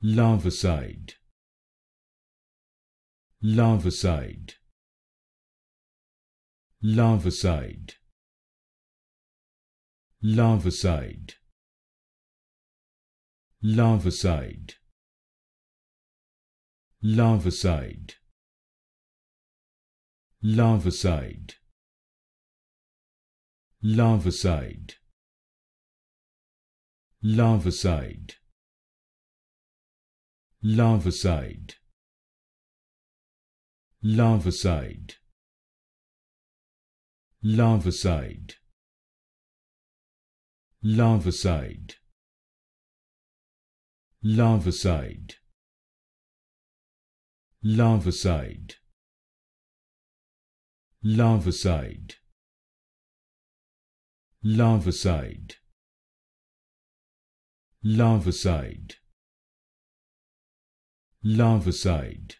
larvicide larvicide larvicide larvicide larvicide larvicide larvicide larvicide larvicide larvicide larvicide larvicide larvicide larvicide larvicide larvicide larvicide larvicide larvicide